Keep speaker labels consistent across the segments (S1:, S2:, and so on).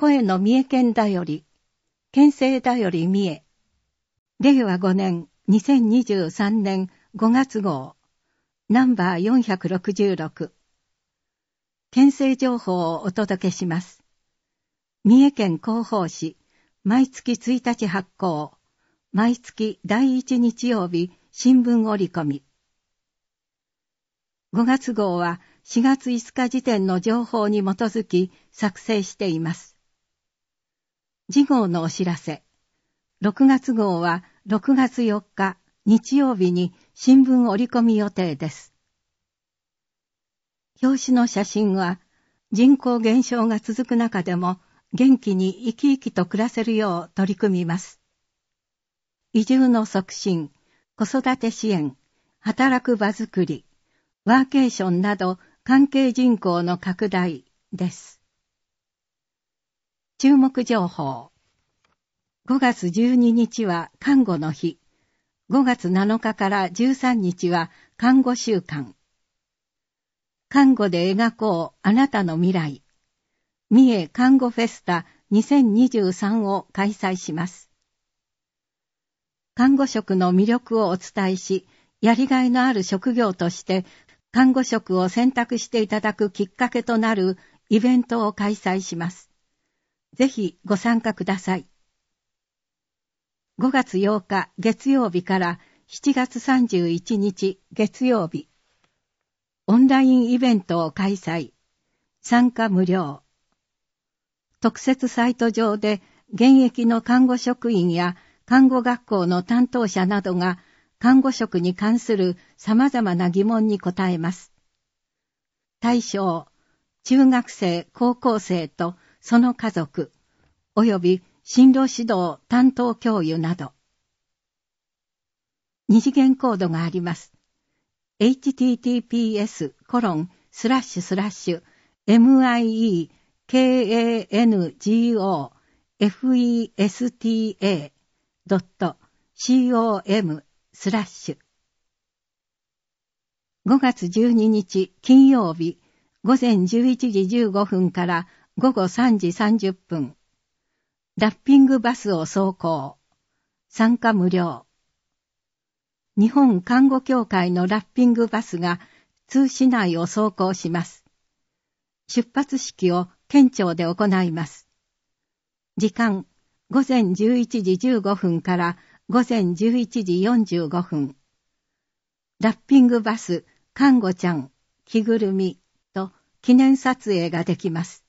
S1: 声の三重県だより、県政だより三重。令和5年2023年5月号、ナンバー466。県政情報をお届けします。三重県広報誌、毎月1日発行、毎月第1日曜日新聞折り込み。5月号は4月5日時点の情報に基づき作成しています。次号のお知らせ。6月号は6月4日日曜日に新聞折り込み予定です。表紙の写真は人口減少が続く中でも元気に生き生きと暮らせるよう取り組みます。移住の促進、子育て支援、働く場づくり、ワーケーションなど関係人口の拡大です。注目情報。5月12日は看護の日。5月7日から13日は看護週間。看護で描こうあなたの未来。三重看護フェスタ2023を開催します。看護職の魅力をお伝えし、やりがいのある職業として看護職を選択していただくきっかけとなるイベントを開催します。ぜひご参加ください。5月8日月曜日から7月31日月曜日、オンラインイベントを開催。参加無料。特設サイト上で現役の看護職員や看護学校の担当者などが看護職に関する様々な疑問に答えます。対象、中学生、高校生とその家族、及び進路指導担当教諭など。二次元コードがあります。https コロンスラッシュスラッシュ miekangofesta.com スラッシュ5月12日金曜日午前11時15分から午後3時30分。ラッピングバスを走行。参加無料。日本看護協会のラッピングバスが通市内を走行します。出発式を県庁で行います。時間、午前11時15分から午前11時45分。ラッピングバス、看護ちゃん、着ぐるみと記念撮影ができます。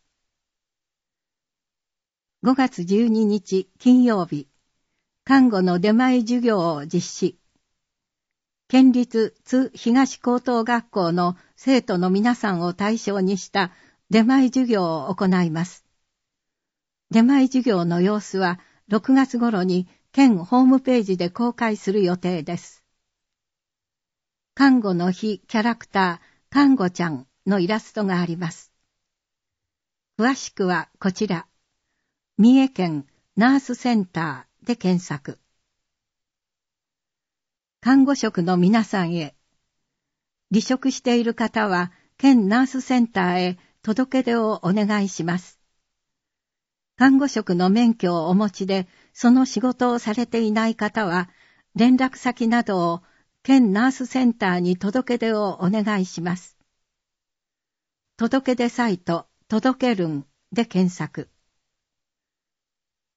S1: 5月12日金曜日、看護の出前授業を実施。県立津東高等学校の生徒の皆さんを対象にした出前授業を行います。出前授業の様子は6月頃に県ホームページで公開する予定です。看護の日キャラクター、看護ちゃんのイラストがあります。詳しくはこちら。三重県ナースセンターで検索。看護職の皆さんへ。離職している方は、県ナースセンターへ届け出をお願いします。看護職の免許をお持ちで、その仕事をされていない方は、連絡先などを県ナースセンターに届け出をお願いします。届け出サイト、届けるんで検索。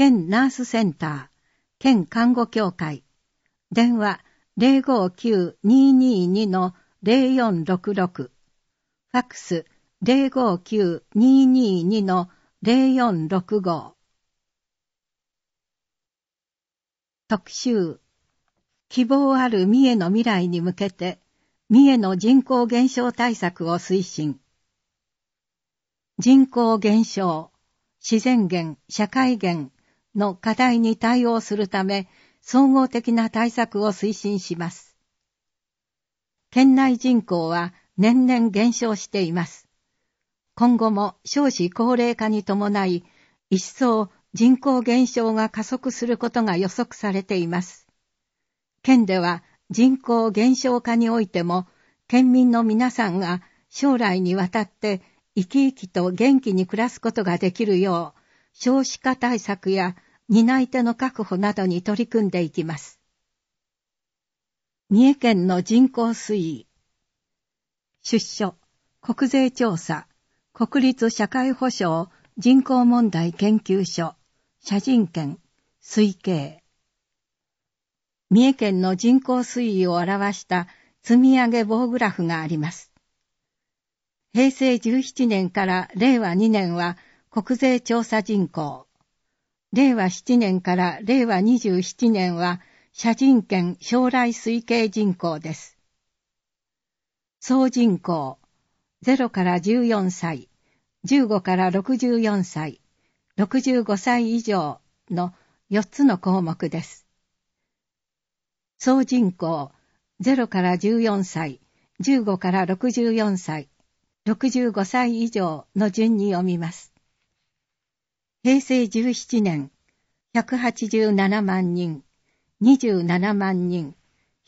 S1: 県ナースセンター、県看護協会、電話059-222-0466、ファクス059-222-0465。特集、希望ある三重の未来に向けて、三重の人口減少対策を推進。人口減少、自然減、社会減、の課題に対応するため、総合的な対策を推進します。県内人口は年々減少しています。今後も少子高齢化に伴い、一層人口減少が加速することが予測されています。県では人口減少化においても、県民の皆さんが将来にわたって生き生きと元気に暮らすことができるよう、少子化対策や担い手の確保などに取り組んでいきます。三重県の人口推移。出所、国税調査、国立社会保障人口問題研究所、社人権、推計。三重県の人口推移を表した積み上げ棒グラフがあります。平成17年から令和2年は国税調査人口。令和7年から令和27年は、社人権将来推計人口です。総人口、0から14歳、15から64歳、65歳以上の4つの項目です。総人口、0から14歳、15から64歳、65歳以上の順に読みます。平成17年、187万人、27万人、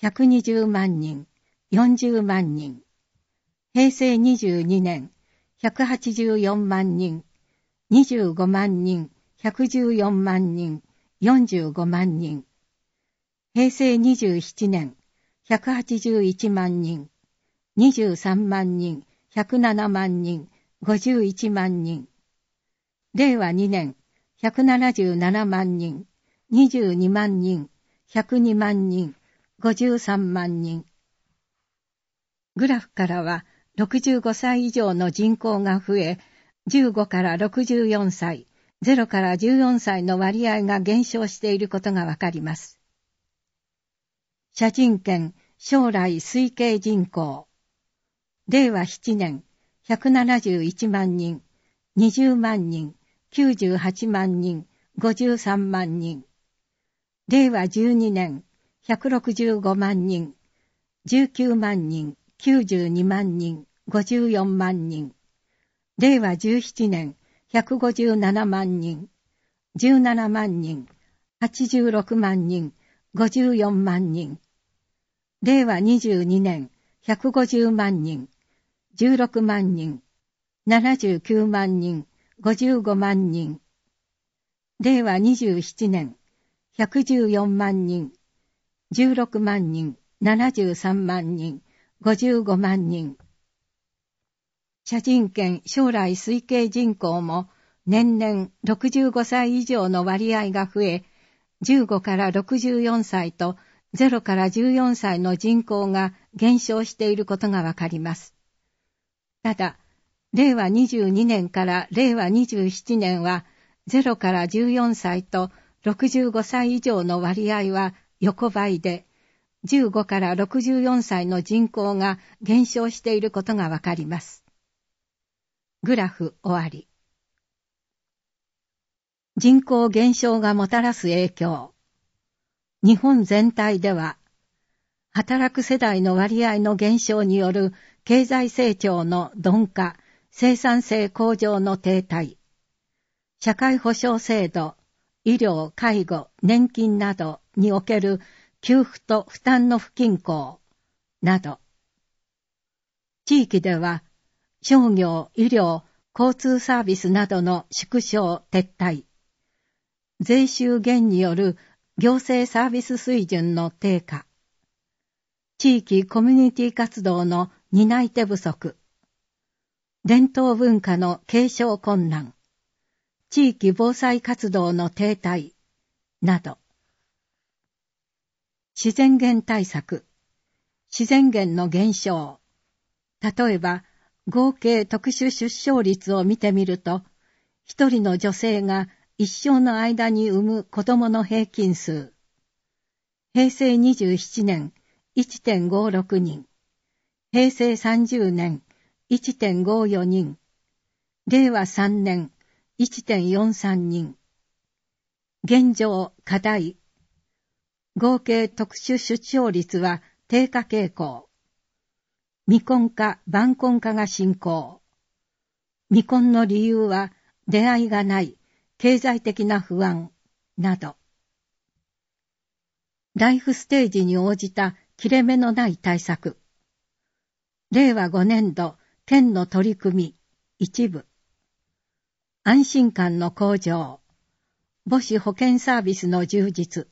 S1: 120万人、40万人。平成22年、184万人、25万人、114万人、45万人。平成27年、181万人、23万人、107万人、51万人。令和2年、177万人、22万人、102万人、53万人。グラフからは、65歳以上の人口が増え、15から64歳、0から14歳の割合が減少していることがわかります。社人権、将来推計人口。令和7年、171万人、20万人、98万人、53万人。令和12年、165万人、19万人、92万人、54万人。令和17年、157万人、17万人、86万人、54万人。令和22年、150万人、16万人、79万人、55万人。令和27年、114万人。16万人、73万人、55万人。社人権将来推計人口も年々65歳以上の割合が増え、15から64歳と0から14歳の人口が減少していることがわかります。ただ、令和22年から令和27年は0から14歳と65歳以上の割合は横ばいで、15から64歳の人口が減少していることがわかります。グラフ終わり。人口減少がもたらす影響。日本全体では、働く世代の割合の減少による経済成長の鈍化、生産性向上の停滞、社会保障制度、医療、介護、年金などにおける給付と負担の不均衡など、地域では商業、医療、交通サービスなどの縮小、撤退、税収減による行政サービス水準の低下、地域コミュニティ活動の担い手不足、伝統文化の継承困難、地域防災活動の停滞、など。自然源対策、自然源の減少。例えば、合計特殊出生率を見てみると、一人の女性が一生の間に産む子供の平均数。平成27年1.56人。平成30年1.54人。令和3年、1.43人。現状、課題。合計特殊出生率は低下傾向。未婚化、晩婚化が進行。未婚の理由は、出会いがない、経済的な不安、など。ライフステージに応じた切れ目のない対策。令和5年度県の取り組み、一部。安心感の向上、母子保健サービスの充実、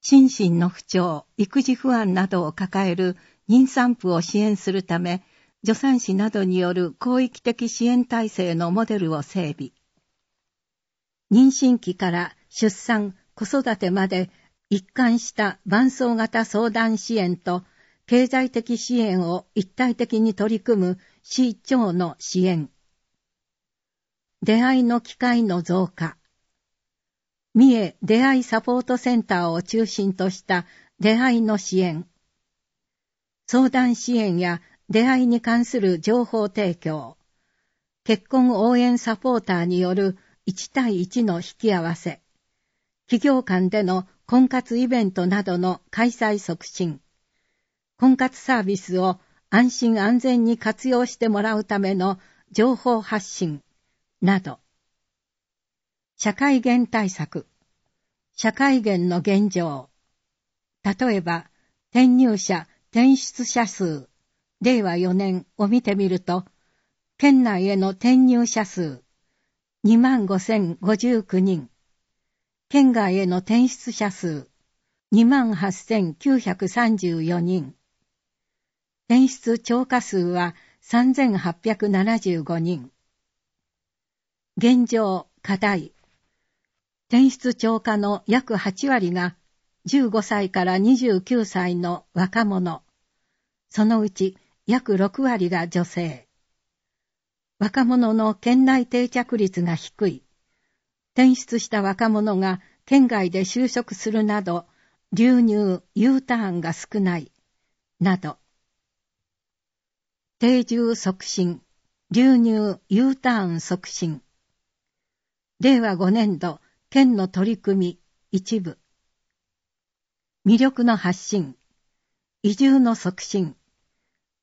S1: 心身の不調、育児不安などを抱える妊産婦を支援するため、助産師などによる広域的支援体制のモデルを整備。妊娠期から出産、子育てまで一貫した伴走型相談支援と経済的支援を一体的に取り組む市長の支援。出会いの機会の増加。三重出会いサポートセンターを中心とした出会いの支援。相談支援や出会いに関する情報提供。結婚応援サポーターによる1対1の引き合わせ。企業間での婚活イベントなどの開催促進。婚活サービスを安心安全に活用してもらうための情報発信など、社会減対策、社会減の現状、例えば、転入者、転出者数、令和4年を見てみると、県内への転入者数、25,059人、県外への転出者数、28,934人、転出超過数は3875人。現状、課題。転出超過の約8割が15歳から29歳の若者。そのうち約6割が女性。若者の県内定着率が低い。転出した若者が県外で就職するなど、流入、U ターンが少ない。など。定住促進、流入 U ターン促進。令和5年度、県の取り組み、一部。魅力の発信、移住の促進。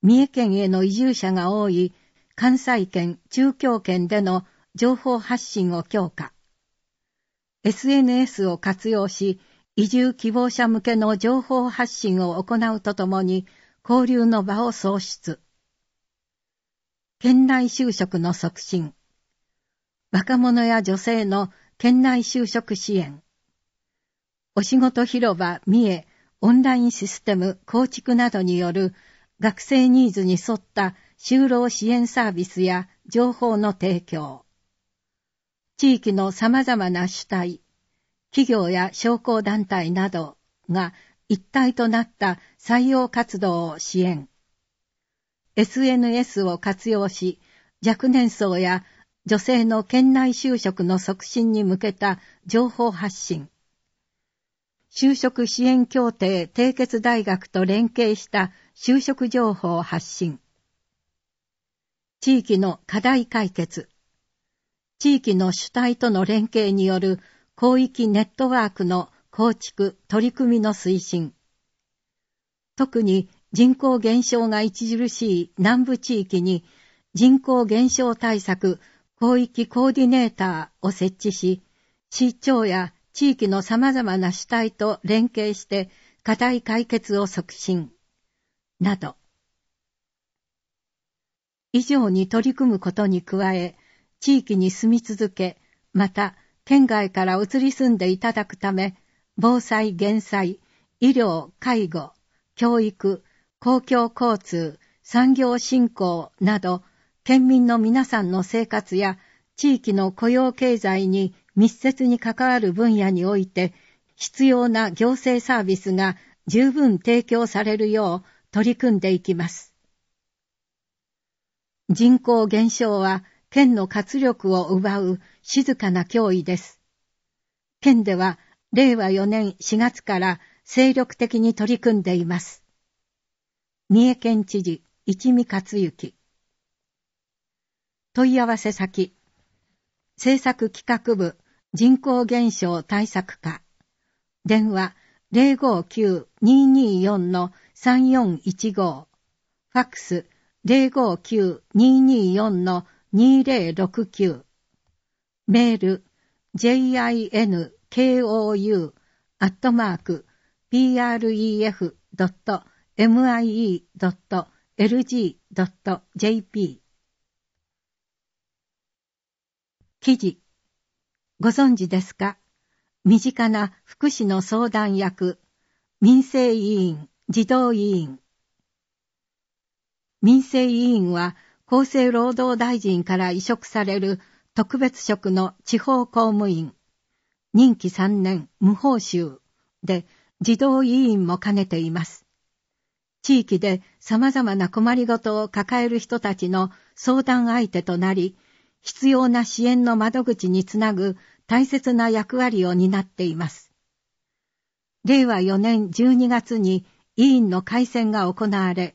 S1: 三重県への移住者が多い関西圏、中京圏での情報発信を強化。SNS を活用し、移住希望者向けの情報発信を行うとともに、交流の場を創出。県内就職の促進、若者や女性の県内就職支援、お仕事広場三重オンラインシステム構築などによる学生ニーズに沿った就労支援サービスや情報の提供、地域の様々な主体、企業や商工団体などが一体となった採用活動を支援。SNS を活用し、若年層や女性の県内就職の促進に向けた情報発信。就職支援協定締結大学と連携した就職情報発信。地域の課題解決。地域の主体との連携による広域ネットワークの構築、取り組みの推進。特に人口減少が著しい南部地域に人口減少対策広域コーディネーターを設置し、市長や地域の様々な主体と連携して課題解決を促進、など。以上に取り組むことに加え、地域に住み続け、また県外から移り住んでいただくため、防災・減災、医療・介護、教育、公共交通、産業振興など、県民の皆さんの生活や地域の雇用経済に密接に関わる分野において、必要な行政サービスが十分提供されるよう取り組んでいきます。人口減少は県の活力を奪う静かな脅威です。県では令和4年4月から精力的に取り組んでいます。三重県知事、一見克行。問い合わせ先、政策企画部人口減少対策課、電話059-224-3415、ファックス059-224-2069、メール jinkou アットマーク pref.com mie.lg.jp 記事ご存知ですか身近な福祉の相談役民生委員児童委員民生委員は厚生労働大臣から移植される特別職の地方公務員任期3年無報酬で児童委員も兼ねています。地域で様々な困りごとを抱える人たちの相談相手となり、必要な支援の窓口につなぐ大切な役割を担っています。令和4年12月に委員の改選が行われ、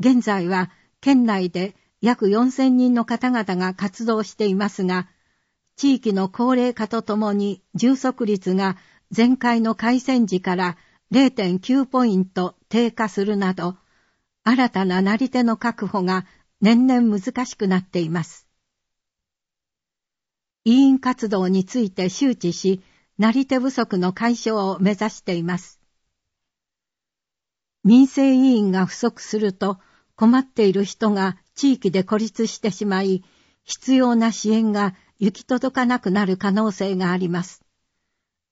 S1: 現在は県内で約4000人の方々が活動していますが、地域の高齢化とともに充足率が前回の改選時から0.9ポイント低下するなど、新たななり手の確保が年々難しくなっています。委員活動について周知し、なり手不足の解消を目指しています。民生委員が不足すると困っている人が地域で孤立してしまい、必要な支援が行き届かなくなる可能性があります。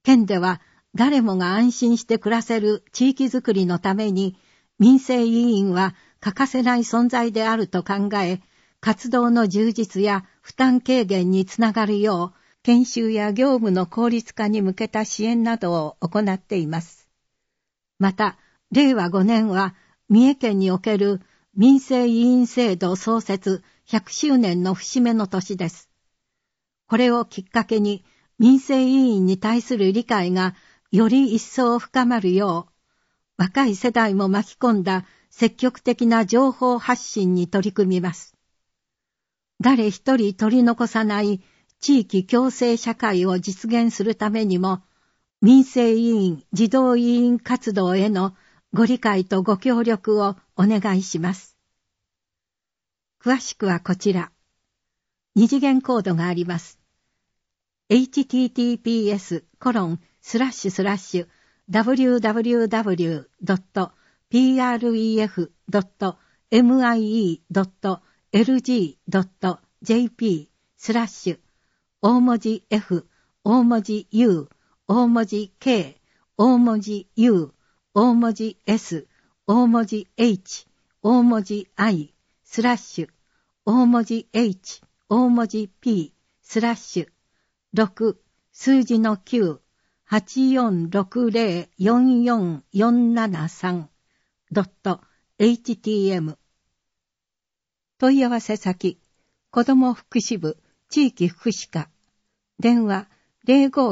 S1: 県では誰もが安心して暮らせる地域づくりのために民生委員は欠かせない存在であると考え、活動の充実や負担軽減につながるよう、研修や業務の効率化に向けた支援などを行っています。また、令和5年は、三重県における民生委員制度創設100周年の節目の年です。これをきっかけに、民生委員に対する理解がより一層深まるよう、若い世代も巻き込んだ積極的な情報発信に取り組みます。誰一人取り残さない地域共生社会を実現するためにも、民生委員児童委員活動へのご理解とご協力をお願いします。詳しくはこちら。二次元コードがあります。https:// コロンスラッシュスラッシュ www.pref.mie.lg.jp スラッシュ大文字 F 大文字 U 大文字 K 大文字 U 大文字 S 大文字 H 大文字 I スラッシュ大文字 H 大文字 P スラッシュ6数字の9 8460-44473.htm 問い合わせ先、子ども福祉部地域福祉課、電話059-224-2256、フ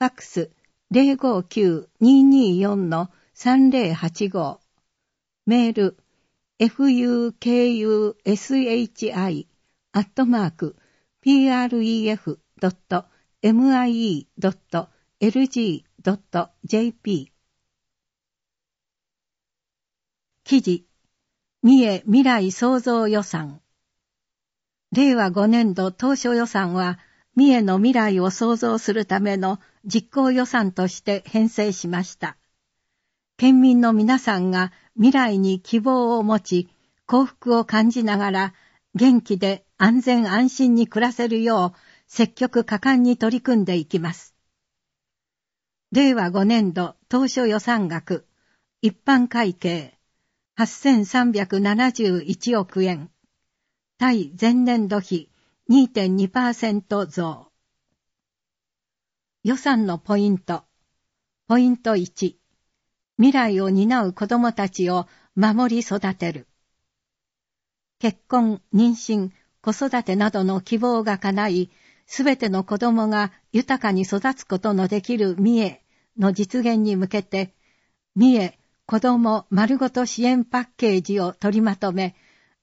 S1: ァックス059-224-3085、メール、fukushi アットマーク pref.mie.lg.jp 記事、三重未来創造予算。令和5年度当初予算は、三重の未来を創造するための実行予算として編成しました。県民の皆さんが未来に希望を持ち、幸福を感じながら、元気で安全安心に暮らせるよう積極果敢に取り組んでいきます。令和5年度当初予算額一般会計8371億円対前年度比2.2%増予算のポイントポイント1未来を担う子どもたちを守り育てる結婚妊娠子育てなどの希望が叶い、すべての子供が豊かに育つことのできる三重の実現に向けて、三重子供丸ごと支援パッケージを取りまとめ、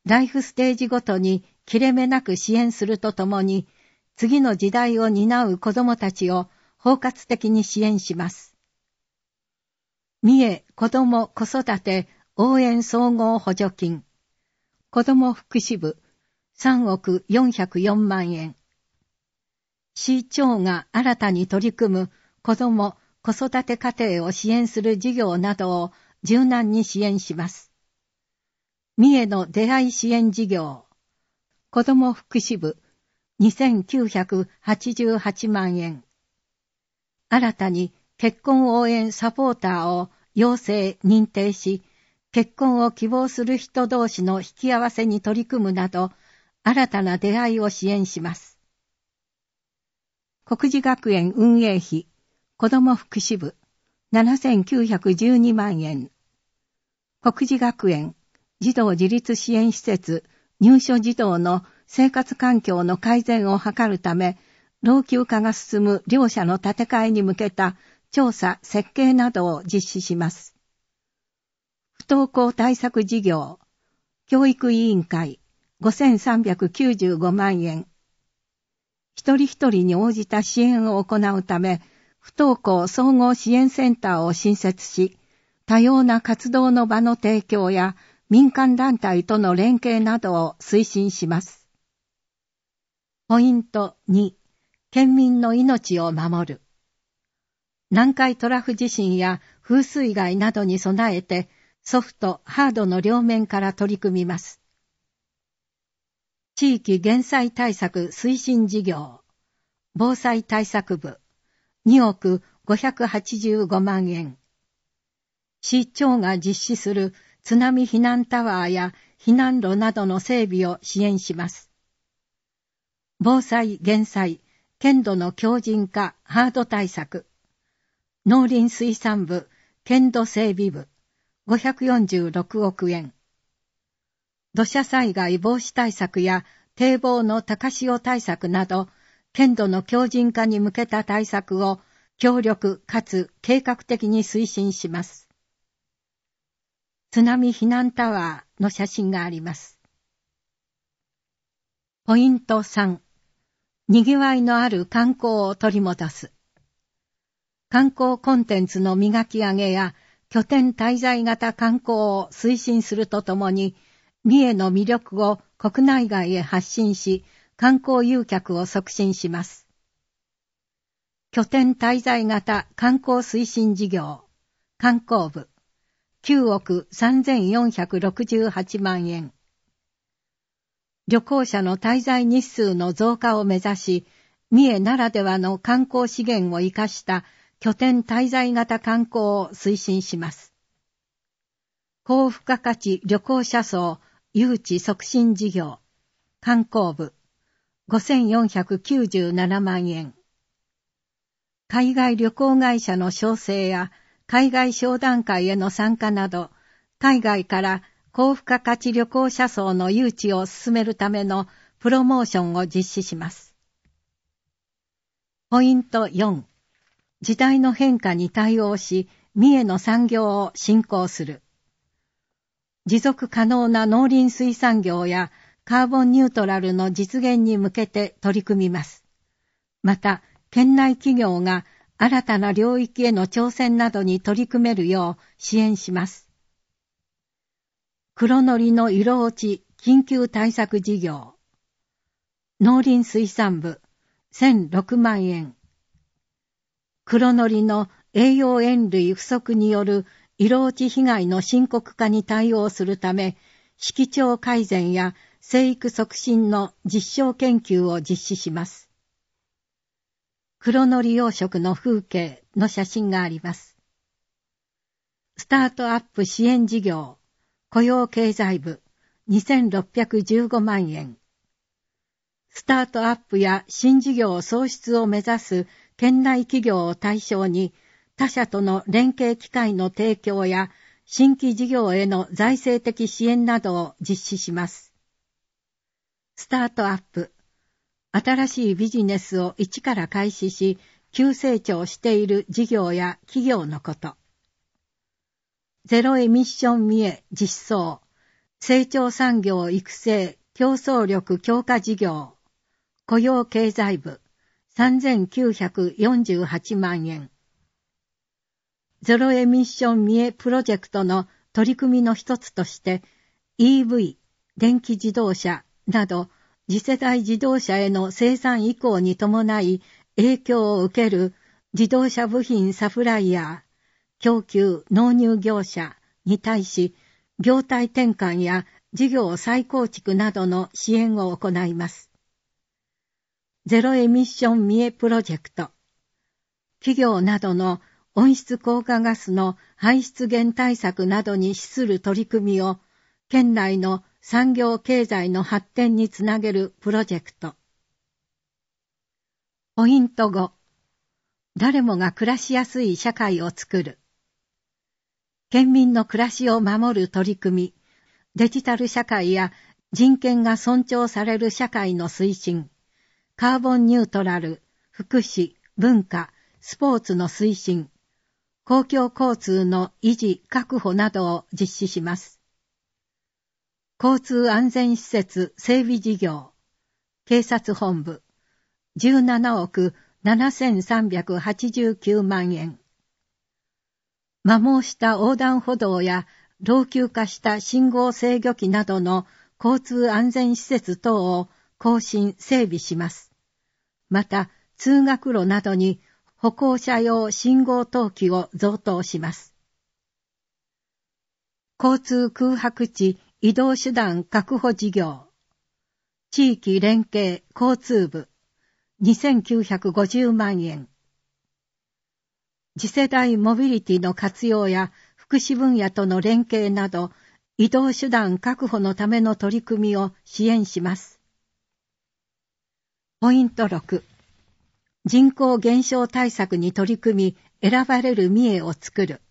S1: ライフステージごとに切れ目なく支援するとともに、次の時代を担う子供たちを包括的に支援します。三重子供子育て応援総合補助金子供福祉部3億404万円。市長が新たに取り組む子ども・子育て家庭を支援する事業などを柔軟に支援します。三重の出会い支援事業、子ども福祉部2988万円。新たに結婚応援サポーターを要請・認定し、結婚を希望する人同士の引き合わせに取り組むなど、新たな出会いを支援します。国事学園運営費、子ども福祉部、7912万円。国事学園、児童自立支援施設、入所児童の生活環境の改善を図るため、老朽化が進む両社の建て替えに向けた調査、設計などを実施します。不登校対策事業、教育委員会、5395万円。一人一人に応じた支援を行うため、不登校総合支援センターを新設し、多様な活動の場の提供や民間団体との連携などを推進します。ポイント2、県民の命を守る。南海トラフ地震や風水害などに備えて、ソフト、ハードの両面から取り組みます。地域減災対策推進事業、防災対策部、2億585万円。市長が実施する津波避難タワーや避難路などの整備を支援します。防災・減災、県土の強靭化、ハード対策。農林水産部、県土整備部、546億円。土砂災害防止対策や堤防の高潮対策など、県土の強靭化に向けた対策を強力かつ計画的に推進します。津波避難タワーの写真があります。ポイント3、にぎわいのある観光を取り戻す。観光コンテンツの磨き上げや拠点滞在型観光を推進するとともに、三重の魅力を国内外へ発信し、観光誘客を促進します。拠点滞在型観光推進事業、観光部、9億3468万円。旅行者の滞在日数の増加を目指し、三重ならではの観光資源を活かした拠点滞在型観光を推進します。高付加価値旅行者層誘致促進事業、観光部、5497万円。海外旅行会社の招請や海外商談会への参加など、海外から高付加価値旅行者層の誘致を進めるためのプロモーションを実施します。ポイント4。時代の変化に対応し、三重の産業を振興する。持続可能な農林水産業やカーボンニュートラルの実現に向けて取り組みます。また、県内企業が新たな領域への挑戦などに取り組めるよう支援します。黒のりの色落ち緊急対策事業農林水産部1006万円黒のりの栄養塩類不足による色落ち被害の深刻化に対応するため、色調改善や生育促進の実証研究を実施します。黒のり養殖の風景の写真があります。スタートアップ支援事業、雇用経済部、2615万円。スタートアップや新事業創出を目指す県内企業を対象に、他社との連携機会の提供や新規事業への財政的支援などを実施します。スタートアップ。新しいビジネスを一から開始し、急成長している事業や企業のこと。ゼロエミッション見え実装。成長産業育成競争力強化事業。雇用経済部。3948万円。ゼロエミッション見えプロジェクトの取り組みの一つとして EV、電気自動車など次世代自動車への生産移行に伴い影響を受ける自動車部品サプライヤー、供給納入業者に対し業態転換や事業再構築などの支援を行います。ゼロエミッション見えプロジェクト企業などの温室効果ガスの排出減対策などに資する取り組みを県内の産業経済の発展につなげるプロジェクト。ポイント5誰もが暮らしやすい社会をつくる県民の暮らしを守る取り組みデジタル社会や人権が尊重される社会の推進カーボンニュートラル福祉文化スポーツの推進公共交通の維持確保などを実施します。交通安全施設整備事業、警察本部、17億7389万円。摩耗した横断歩道や老朽化した信号制御機などの交通安全施設等を更新整備します。また、通学路などに歩行者用信号灯記を贈答します。交通空白地移動手段確保事業地域連携交通部2950万円次世代モビリティの活用や福祉分野との連携など移動手段確保のための取り組みを支援します。ポイント6人口減少対策に取り組み、選ばれる三重を作る。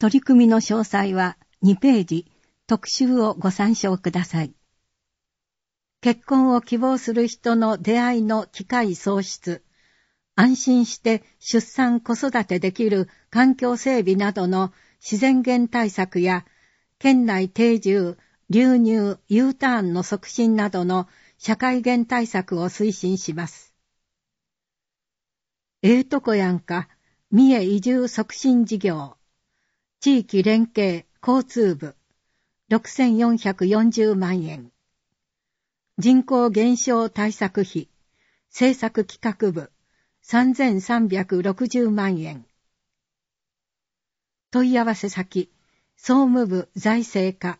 S1: 取り組みの詳細は2ページ、特集をご参照ください。結婚を希望する人の出会いの機会創出、安心して出産子育てできる環境整備などの自然減対策や、県内定住、流入、U ターンの促進などの社会減対策を推進します。ええー、とこやんか、三重移住促進事業、地域連携交通部、6440万円。人口減少対策費、政策企画部、3360万円。問い合わせ先、総務部財政課、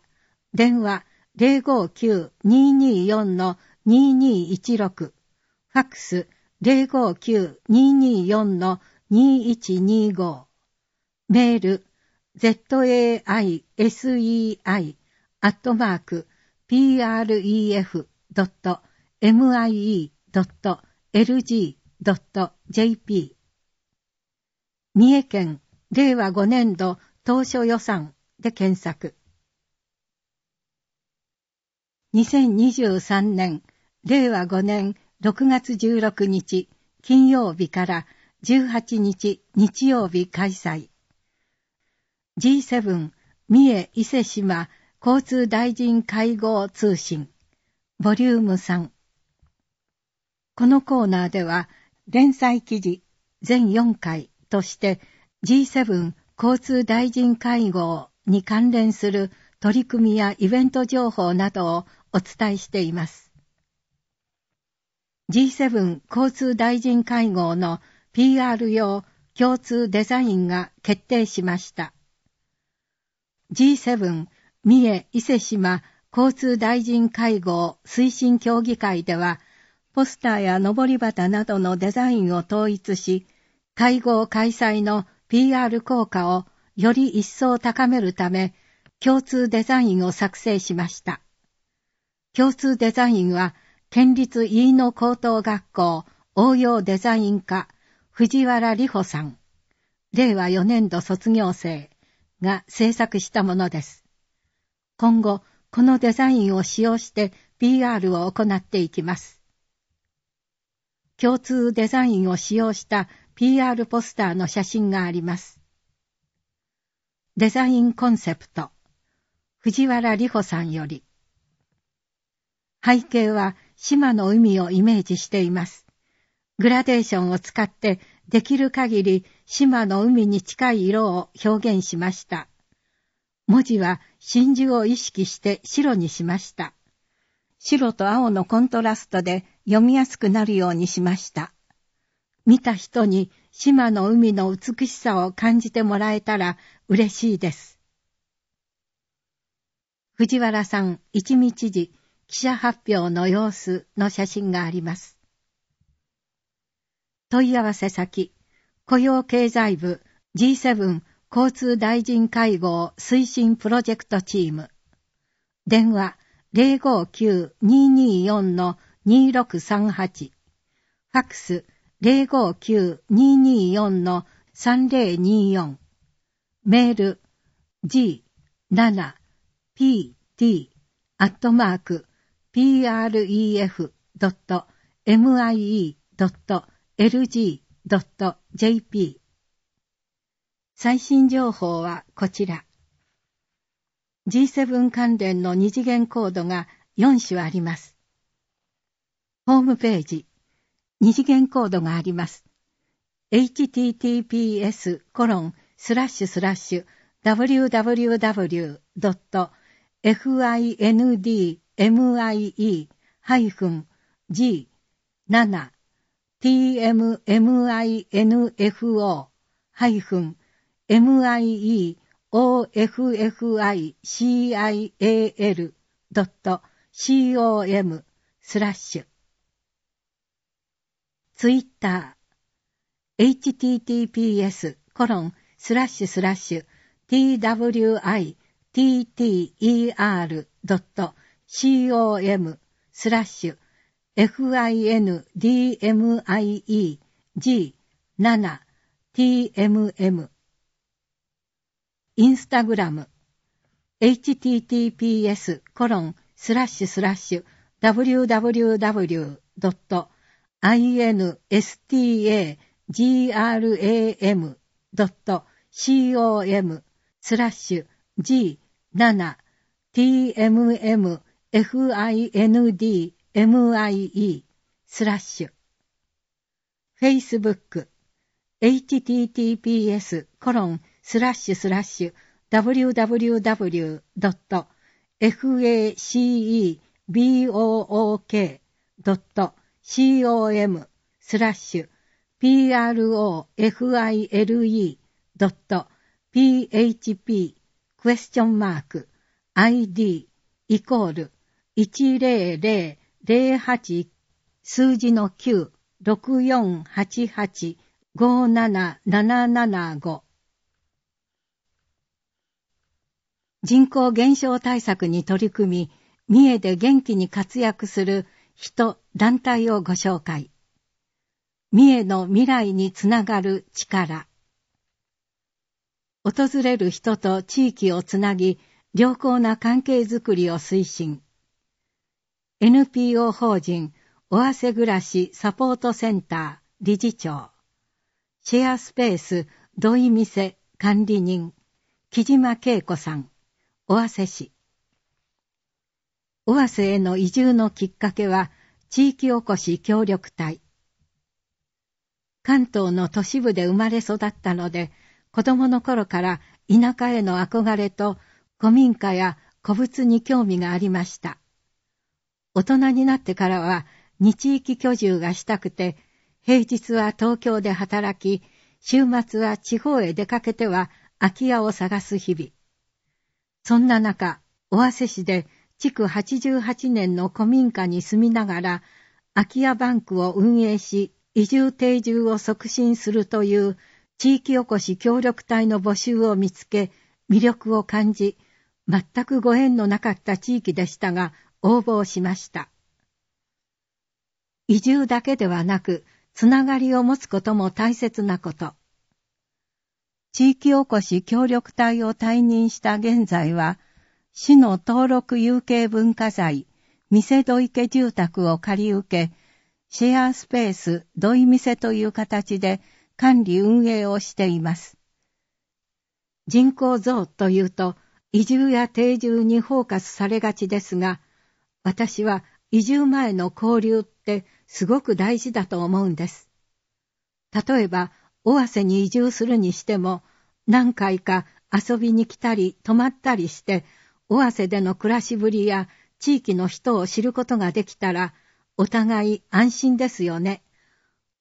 S1: 電話059-224-2216、ファックス059-224-2125メール zaisei pref.mie.lg.jp 三重県令和5年度当初予算で検索2023年令和5年6月16日金曜日から18日日曜日開催。G7 三重伊勢島交通大臣会合通信ボリューム3このコーナーでは連載記事全4回として G7 交通大臣会合に関連する取り組みやイベント情報などをお伝えしています。G7 交通大臣会合の PR 用共通デザインが決定しました。G7 三重伊勢島交通大臣会合推進協議会では、ポスターや上り旗などのデザインを統一し、会合開催の PR 効果をより一層高めるため、共通デザインを作成しました。共通デザインは県立飯野高等学校応用デザイン科藤原里穂さん、令和4年度卒業生が制作したものです。今後、このデザインを使用して PR を行っていきます。共通デザインを使用した PR ポスターの写真があります。デザインコンセプト、藤原里穂さんより。背景は島の海をイメージしています。グラデーションを使ってできる限り島の海に近い色を表現しました。文字は真珠を意識して白にしました。白と青のコントラストで読みやすくなるようにしました。見た人に島の海の美しさを感じてもらえたら嬉しいです。藤原さん、一日時、記者発表の様子の写真があります。問い合わせ先、雇用経済部 G7 交通大臣会合推進プロジェクトチーム。電話059-224-2638。ファックス059-224-3024。メール g7pt アットマーク pref.mie.lg.jp 最新情報はこちら。G7 関連の二次元コードが4種あります。ホームページ、二次元コードがあります。https コロンスラッシュスラッシュ www.find m i e g 7 t m m n i f o m i e o f f i c i a l c o m スラッシュツイッター https コロンスラッシュスラッシュ twitter.com com スラッシュ findmieg7tmm インスタグラム https コロンスラッシュスラッシュ www.instagram.com スラッシュ g7tmm findmie スラッシュ Facebook https コロンスラッシュスラッシュ www.facebook.com スラッシュ profile.php クエスチョンマーク id イコール100-08数字の9 6488-57775人口減少対策に取り組み、三重で元気に活躍する人、団体をご紹介。三重の未来につながる力。訪れる人と地域をつなぎ、良好な関係づくりを推進。NPO 法人おあせ暮らしサポートセンター理事長、シェアスペース土井店管理人、木島恵子さん、尾鷲市。尾鷲への移住のきっかけは、地域おこし協力隊。関東の都市部で生まれ育ったので、子供の頃から田舎への憧れと古民家や古物に興味がありました。大人になってからは日域居住がしたくて、平日は東京で働き、週末は地方へ出かけては空き家を探す日々。そんな中、尾鷲市で築88年の古民家に住みながら、空き家バンクを運営し、移住定住を促進するという地域おこし協力隊の募集を見つけ、魅力を感じ、全くご縁のなかった地域でしたが、応募しました。移住だけではなく、つながりを持つことも大切なこと。地域おこし協力隊を退任した現在は、市の登録有形文化財、店戸池住宅を借り受け、シェアスペース、土井店という形で管理運営をしています。人口増というと、移住や定住にフォーカスされがちですが、私は移住前の交流ってすごく大事だと思うんです。例えば、尾鷲に移住するにしても、何回か遊びに来たり泊まったりして、尾鷲での暮らしぶりや地域の人を知ることができたら、お互い安心ですよね。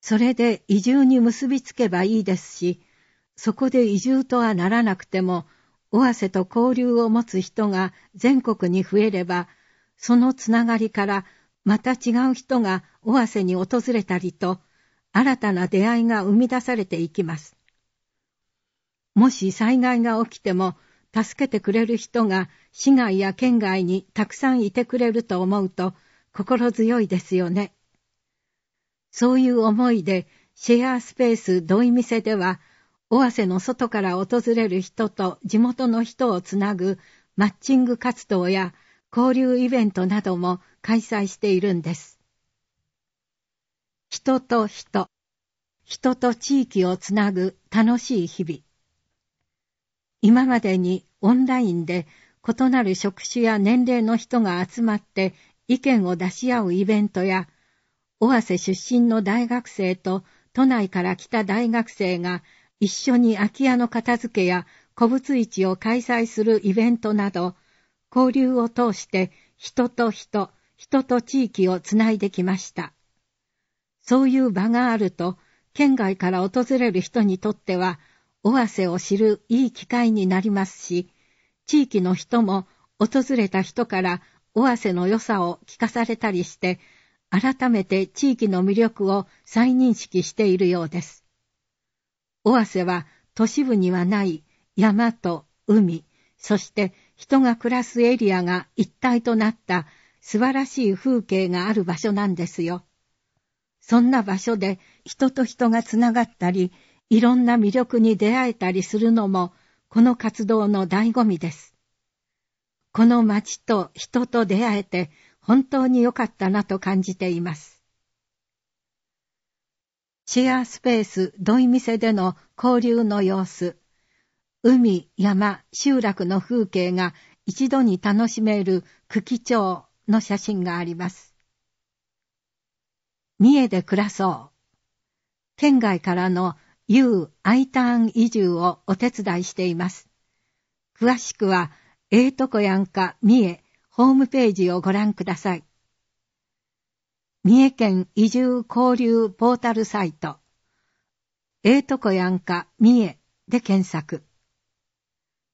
S1: それで移住に結びつけばいいですし、そこで移住とはならなくても、尾鷲と交流を持つ人が全国に増えれば、そのつながりからまた違う人が尾鷲に訪れたりと、新たな出会いが生み出されていきます。もし災害が起きても、助けてくれる人が市外や県外にたくさんいてくれると思うと心強いですよね。そういう思いでシェアスペース土井店では、尾鷲の外から訪れる人と地元の人をつなぐマッチング活動や交流イベントなども開催しているんです。人と人、人と地域をつなぐ楽しい日々。今までにオンラインで異なる職種や年齢の人が集まって意見を出し合うイベントや、尾鷲出身の大学生と都内から来た大学生が一緒に空き家の片付けや古物市を開催するイベントなど、交流を通して人と人、人と地域をつないできました。そういう場があると、県外から訪れる人にとっては、尾鷲を知るいい機会になりますし、地域の人も訪れた人から尾鷲の良さを聞かされたりして、改めて地域の魅力を再認識しているようです。尾鷲は都市部にはない山と海、そして人が暮らすエリアが一体となった素晴らしい風景がある場所なんですよ。そんな場所で人と人がつながったり、いろんな魅力に出会えたりするのも、この活動の醍醐味です。この街と人と出会えて、本当に良かったなと感じています。シェアスペース、土井店での交流の様子。海、山、集落の風景が一度に楽しめる久喜町の写真があります。三重で暮らそう。県外からの U アイターン移住をお手伝いしています。詳しくは、ええとこやんか三重ホームページをご覧ください。三重県移住交流ポータルサイト、ええとこやんか三重で検索。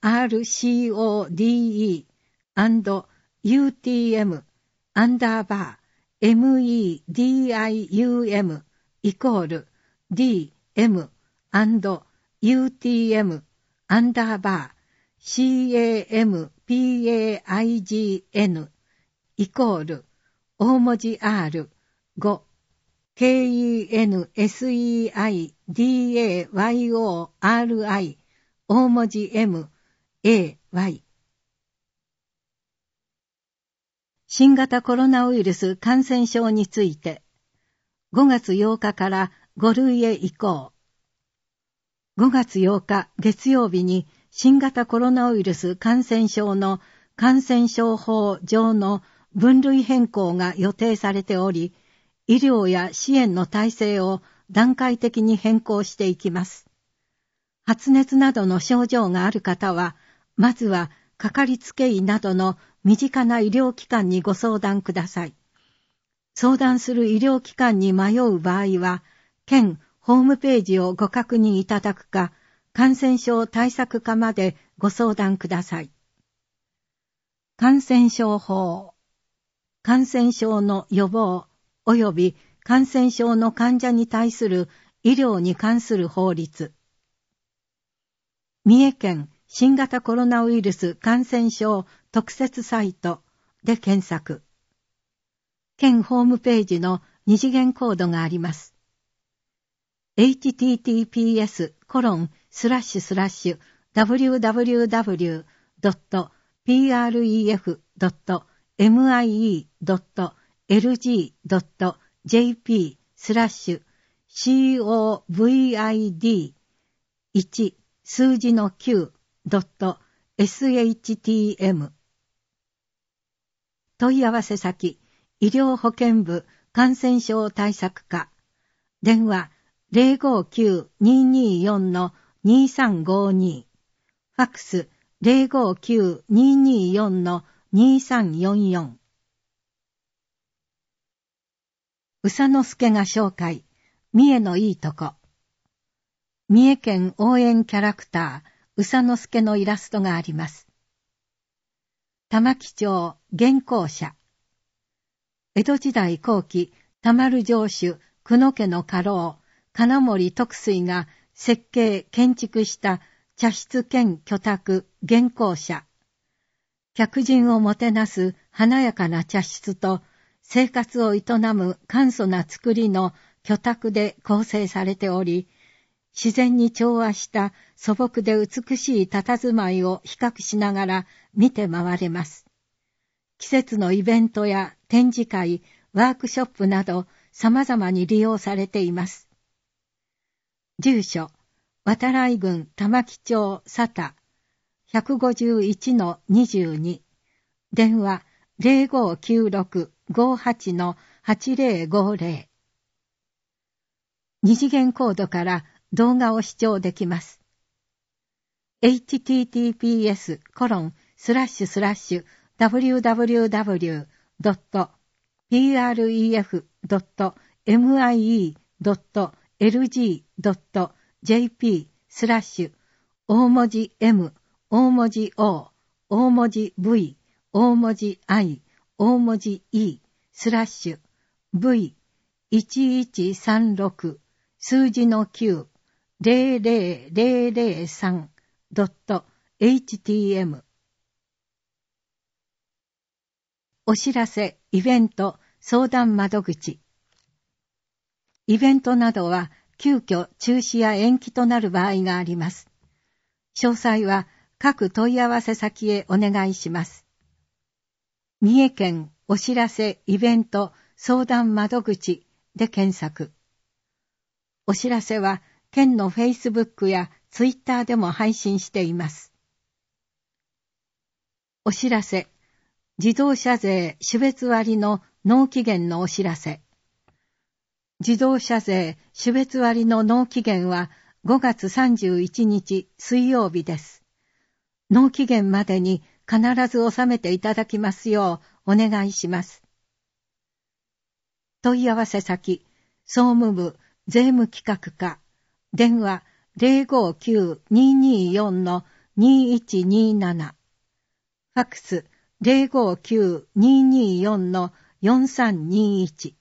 S1: RCODE&UTM アンダーバー MEDIUM イコール DM アンド UTM アンダーバー CAMPAIGN イコール大文字 R 5 KENSEIDAYORI 大文字 M A、Y。新型コロナウイルス感染症について、5月8日から5類へ移行。5月8日月曜日に新型コロナウイルス感染症の感染症法上の分類変更が予定されており、医療や支援の体制を段階的に変更していきます。発熱などの症状がある方は、まずは、かかりつけ医などの身近な医療機関にご相談ください。相談する医療機関に迷う場合は、県ホームページをご確認いただくか、感染症対策課までご相談ください。感染症法。感染症の予防及び感染症の患者に対する医療に関する法律。三重県新型コロナウイルス感染症特設サイトで検索。県ホームページの二次元コードがあります。https コロンスラッシュスラッシュ www.pref.mie.lg.jp スラッシュ covid1 数字の9 .shtm 問い合わせ先医療保健部感染症対策課電話059-224-2352ファックス059-224-2344宇佐之助が紹介三重のいいとこ三重県応援キャラクター宇佐之助のイラストがあります。玉木町原稿者江戸時代後期、玉丸城主、久野家の家老、金森徳水が設計・建築した茶室兼居宅、原稿者。客人をもてなす華やかな茶室と、生活を営む簡素な造りの居宅で構成されており、自然に調和した素朴で美しい佇まいを比較しながら見て回れます。季節のイベントや展示会、ワークショップなど様々に利用されています。住所、渡来郡玉城町佐田、151-22、電話0596-58-8050。二次元コードから動画を視聴できます。https コロンスラッシュスラッシュ www.pref.mie.lg.jp スラッシュ大文字 M 大文字 O 大文字 V 大文字 I 大文字 E スラッシュ V1136 数字の9 00003.htm お知らせ、イベント、相談窓口イベントなどは急遽中止や延期となる場合があります。詳細は各問い合わせ先へお願いします。三重県お知らせイベント相談窓口で検索。お知らせは県のフェイスブックやツイッターでも配信しています。お知らせ。自動車税種別割の納期限のお知らせ。自動車税種別割の納期限は5月31日水曜日です。納期限までに必ず納めていただきますようお願いします。問い合わせ先、総務部税務企画課電話059-224-2127。ファクス059-224-4321。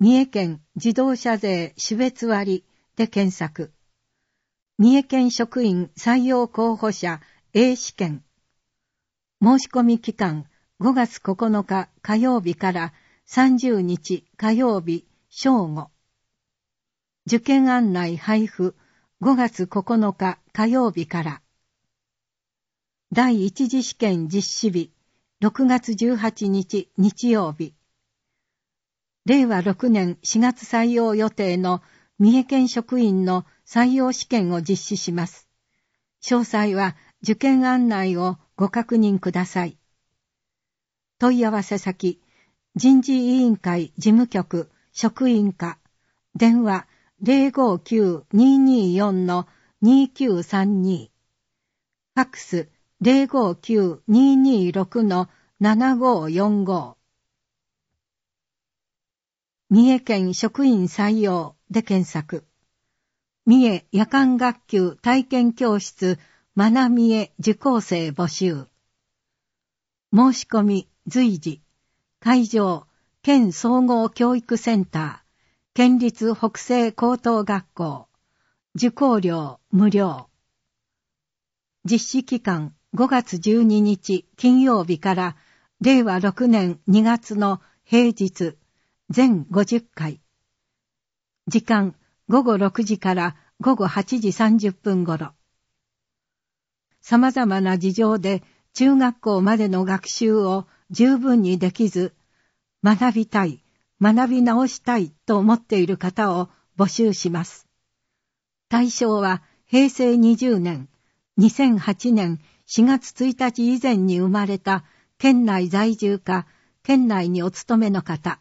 S1: 三重県自動車税種別割で検索。三重県職員採用候補者 A 試験。申し込み期間5月9日火曜日から30日火曜日正午。受験案内配布5月9日火曜日から第一次試験実施日6月18日日曜日令和6年4月採用予定の三重県職員の採用試験を実施します。詳細は受験案内をご確認ください。問い合わせ先、人事委員会事務局職員課、電話059-224-2932ファックス059-226-7545三重県職員採用で検索三重夜間学級体験教室学なみえ受講生募集申し込み随時会場県総合教育センター県立北西高等学校、受講料無料。実施期間5月12日金曜日から令和6年2月の平日全50回。時間午後6時から午後8時30分ごろ。様々な事情で中学校までの学習を十分にできず、学びたい、学び直したいと思っている方を募集します。対象は平成20年、2008年4月1日以前に生まれた県内在住か県内にお勤めの方、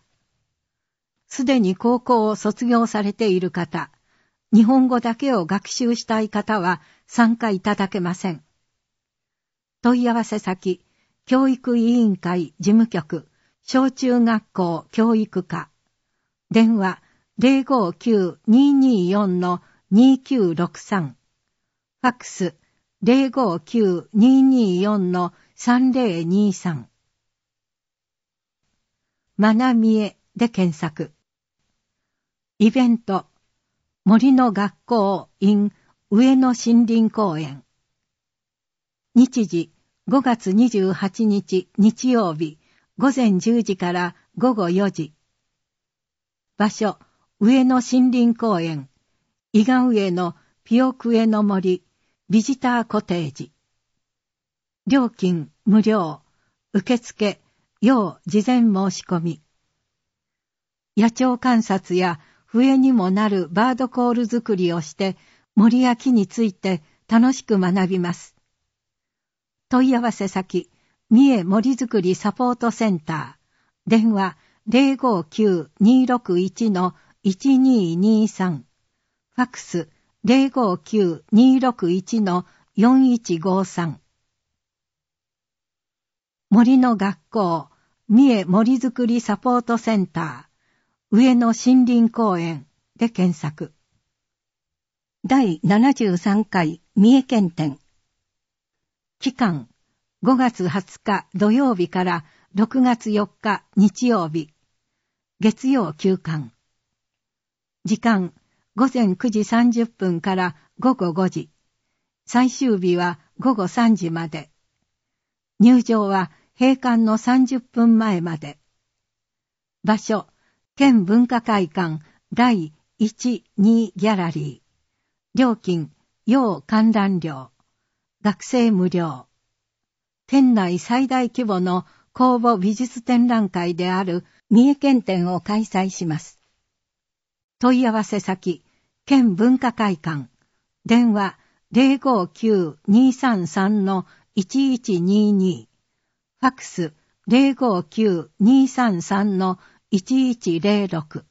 S1: すでに高校を卒業されている方、日本語だけを学習したい方は参加いただけません。問い合わせ先、教育委員会事務局小中学校教育課。電話059-224-2963。ファックス059-224-3023。まなみえで検索。イベント、森の学校 in 上野森林公園。日時、5月28日日曜日、午前10時から午後4時。場所、上野森林公園、伊賀上のピオクエの森、ビジターコテージ。料金無料、受付、要事前申し込み。野鳥観察や笛にもなるバードコール作りをして森や木について楽しく学びます。問い合わせ先、三重森づくりサポートセンター、電話059-261-1223、ファクス059-261-4153。森の学校、三重森づくりサポートセンター、上野森林公園で検索。第73回三重県展。期間5月20日土曜日から6月4日日曜日、月曜休館。時間、午前9時30分から午後5時。最終日は午後3時まで。入場は閉館の30分前まで。場所、県文化会館第1、2ギャラリー。料金、要観覧料。学生無料。県内最大規模の公募美術展覧会である三重県展を開催します。問い合わせ先、県文化会館、電話059-233-1122、ファクス059-233-1106。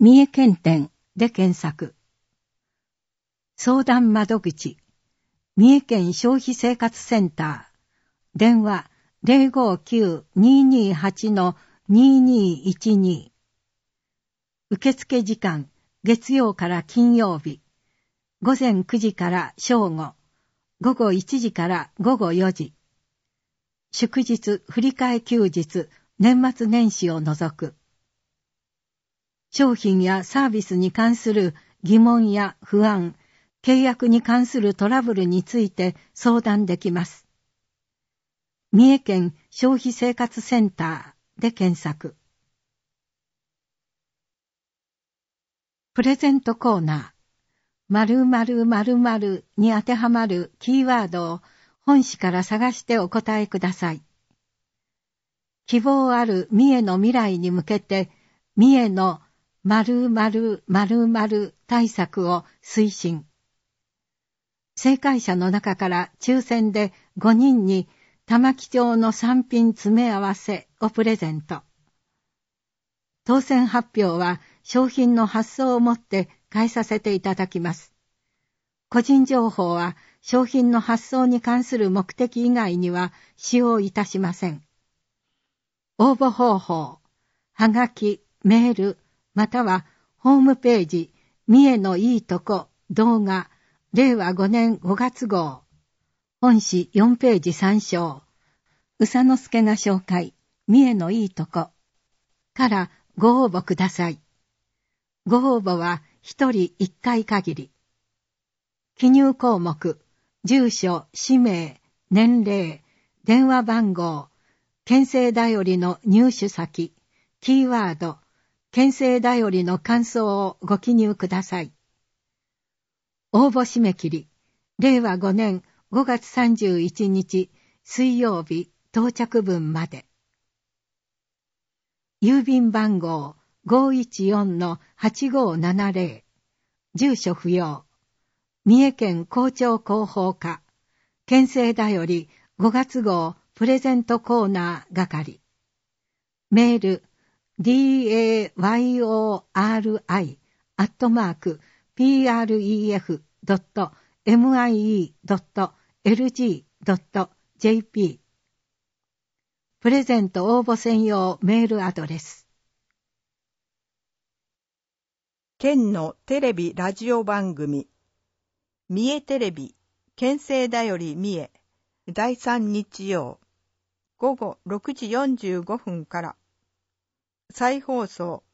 S1: 三重県展で検索。相談窓口三重県消費生活センター、電話059-228-2212、受付時間、月曜から金曜日、午前9時から正午、午後1時から午後4時、祝日、振替休日、年末年始を除く。商品やサービスに関する疑問や不安、契約に関するトラブルについて相談できます。三重県消費生活センターで検索。プレゼントコーナー、〇〇〇〇に当てはまるキーワードを本紙から探してお答えください。希望ある三重の未来に向けて、三重の〇〇〇〇対策を推進。正解者の中から抽選で5人に玉木町の3品詰め合わせをプレゼント。当選発表は商品の発送をもって返させていただきます。個人情報は商品の発送に関する目的以外には使用いたしません。応募方法、はがき、メール、またはホームページ、三重のいいとこ、動画、令和5年5月号、本誌4ページ参照、宇佐之助が紹介、三重のいいとこ、からご応募ください。ご応募は一人一回限り。記入項目、住所、氏名、年齢、電話番号、県政頼りの入手先、キーワード、県政頼りの感想をご記入ください。応募締め切り、令和5年5月31日水曜日到着分まで。郵便番号514-8570住所不要三重県校長広報課県政だより5月号プレゼントコーナー係メール daori y アットマーク pref.mie.lg.jp プレゼント応募専用メールアドレス
S2: 県のテレビ・ラジオ番組「三重テレビ県政だより三重」第3日曜午後6時45分から再放送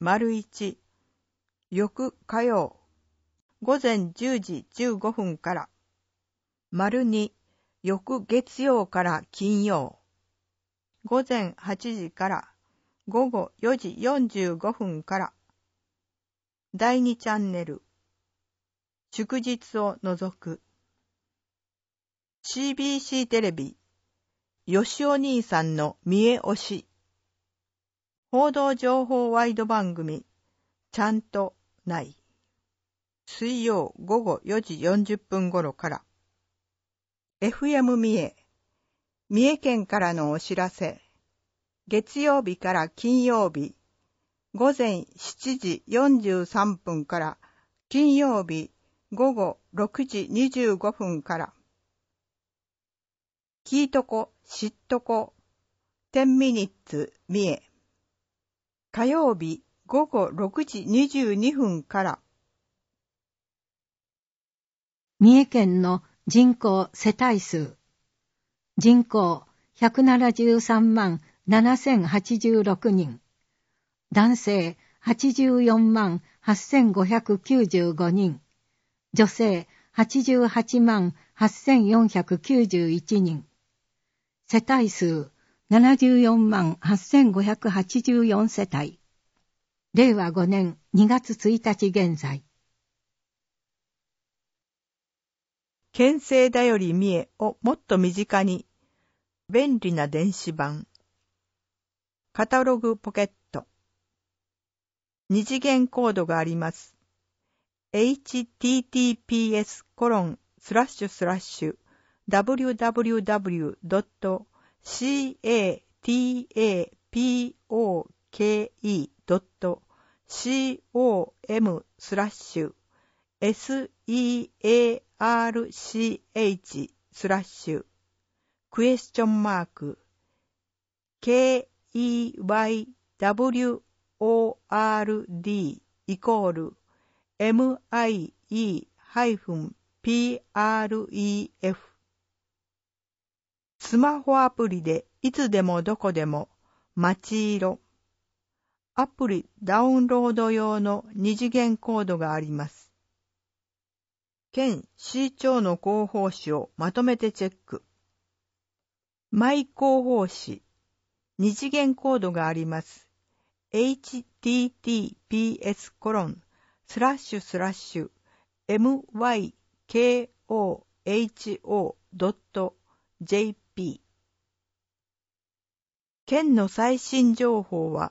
S2: 丸一翌火曜午前10時15分から丸2翌月曜から金曜午前8時から午後4時45分から第2チャンネル祝日を除く CBC テレビ吉尾兄さんの見え推し報道情報ワイド番組ちゃんとない。水曜午後4時40分頃から FM 三重三重県からのお知らせ月曜日から金曜日午前7時43分から金曜日午後6時25分から聞いとこ、知っとこ、10ミニッツ、三重。火曜日、午後6時22分から、
S1: 三重県の人口世帯数、人口173万7086人、男性84万8595人、女性88万8491人、世帯数74万8584世帯、令和5年2月1日現在。
S2: 県政だより見えをもっと身近に、便利な電子版。カタログポケット。二次元コードがあります。https コロンスラッシュスラッシュ www.catapoke.com com スラッシュ search スラッシュクエスチョンマーク keyword イコール mie-pref スマホアプリでいつでもどこでも街色アプリダウンロード用の二次元コードがあります。県 C 庁の広報誌をまとめてチェック。マイ広報誌。二次元コードがあります。https コロンスラッシュスラッシュ mykoho.jp 県の最新情報は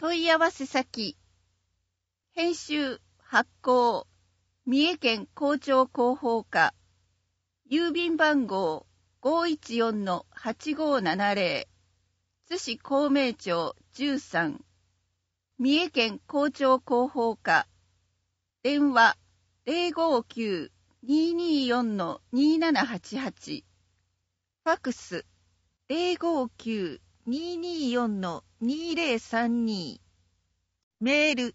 S3: 問い合わせ先、編集、発行、三重県校長広報課、郵便番号514-8570、津市公明庁13、三重県校長広報課、電話059-224-2788、ファクス0 5 9 2 2 4 2 7 8 2032メール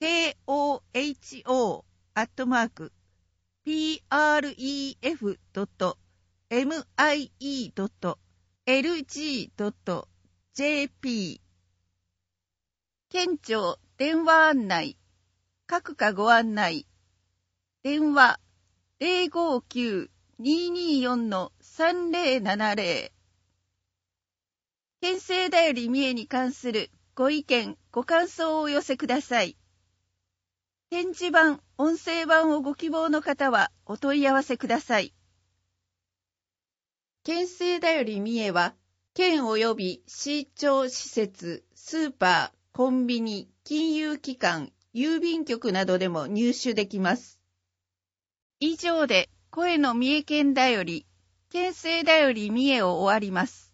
S3: toho アットマーク pref.mie.lg.jp 県庁電話案内各課ご案内電話059-224-3070県政だより三重に関するご意見、ご感想をお寄せください。展示版、音声版をご希望の方はお問い合わせください。県政だより三重は、県及び市庁施設、スーパー、コンビニ、金融機関、郵便局などでも入手できます。以上で、声の三重県だより、県政だより三重を終わります。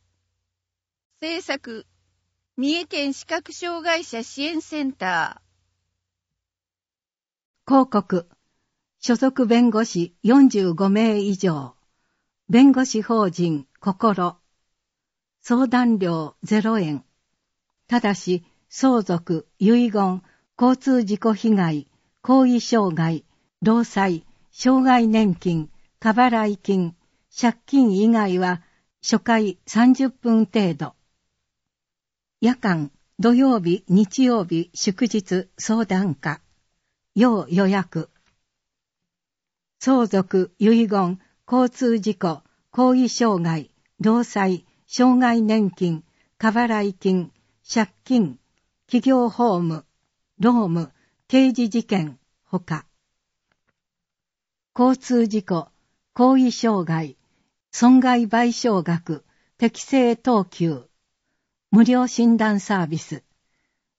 S3: 制作、三重県視覚障害者支援センタ
S1: ー。広告、所属弁護士45名以上、弁護士法人心、相談料0円、ただし相続、遺言、交通事故被害、後遺障害、労災、障害年金、過払い金、借金以外は初回30分程度。夜間、土曜日、日曜日、祝日、相談課。要予約。相続、遺言、交通事故、行為障害、労災、障害年金、過払い金、借金、企業法務、労務、刑事事件、ほか。交通事故、行為障害、損害賠償額、適正等級、無料診断サービス、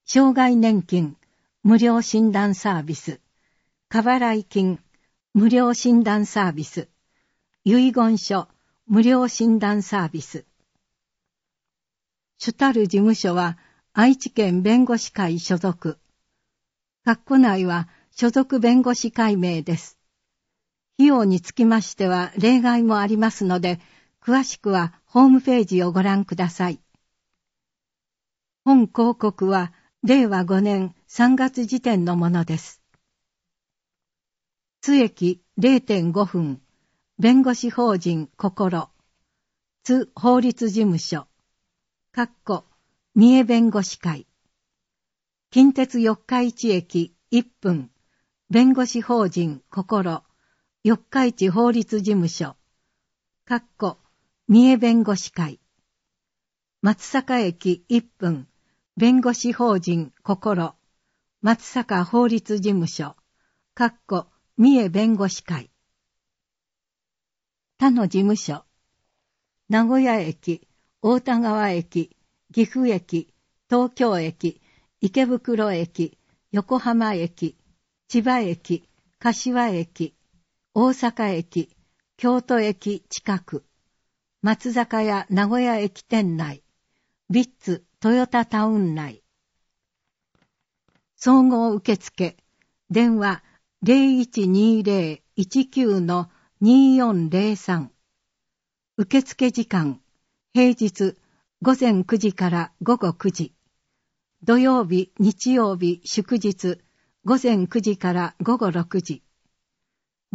S1: 障害年金、無料診断サービス、過払い金、無料診断サービス、遺言書、無料診断サービス。主たる事務所は、愛知県弁護士会所属。括弧内は、所属弁護士会名です。費用につきましては、例外もありますので、詳しくはホームページをご覧ください。本広告は令和5年3月時点のものです。津駅0.5分、弁護士法人心、津法律事務所、かっこ、三重弁護士会、近鉄四日市駅1分、弁護士法人心、四日市法律事務所、かっこ、三重弁護士会、松阪駅1分、弁護士法人心、松坂法律事務所、かっこ、三重弁護士会。他の事務所、名古屋駅、大田川駅、岐阜駅、東京駅、池袋駅、横浜駅、千葉駅、柏駅、大阪駅、京都駅近く、松坂屋名古屋駅店内、ビッツ豊田タウン内。総合受付、電話0120-19-2403。受付時間、平日午前9時から午後9時。土曜日、日曜日、祝日、午前9時から午後6時。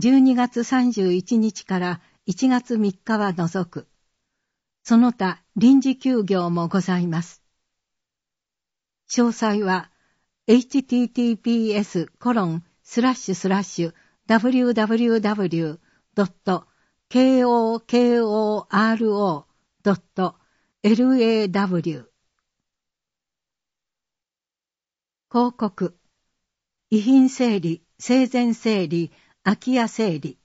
S1: 12月31日から1月3日は除く。その他臨時休業もございます。詳細は https コロンスラッシュスラッシュ www.kokoro.law 広告遺品整理、生前整理、空き家整理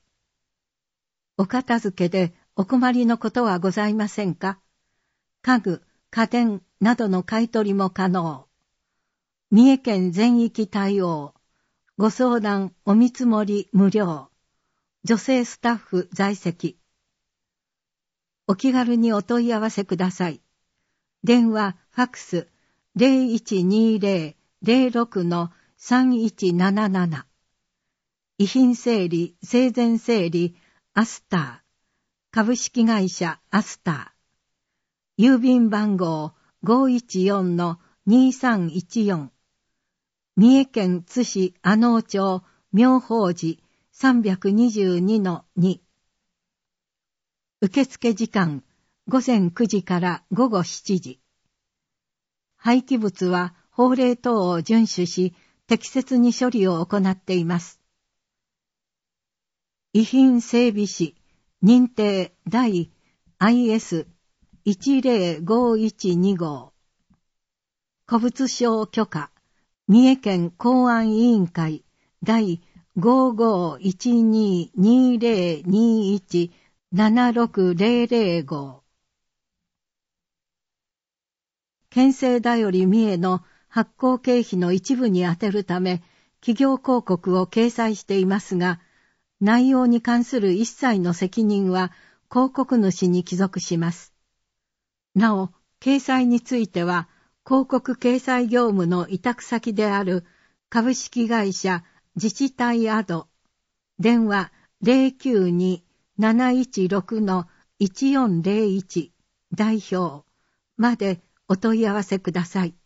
S1: お片付けでお困りのことはございませんか家具、家電などの買い取りも可能。三重県全域対応、ご相談お見積もり無料、女性スタッフ在籍。お気軽にお問い合わせください。電話、ファクス0120-06-3177遺品整理、生前整理、アスター。株式会社アスター。郵便番号514-2314三重県津市阿能町妙法寺322-2受付時間午前9時から午後7時廃棄物は法令等を遵守し適切に処理を行っています遺品整備士認定第 IS10512 号古物商許可三重県公安委員会第551220217600号県政だより三重の発行経費の一部に充てるため企業広告を掲載していますが内容に関する一切の責任は広告主に帰属します。なお、掲載については、広告掲載業務の委託先である株式会社自治体アド、電話092-716-1401代表までお問い合わせ
S2: ください。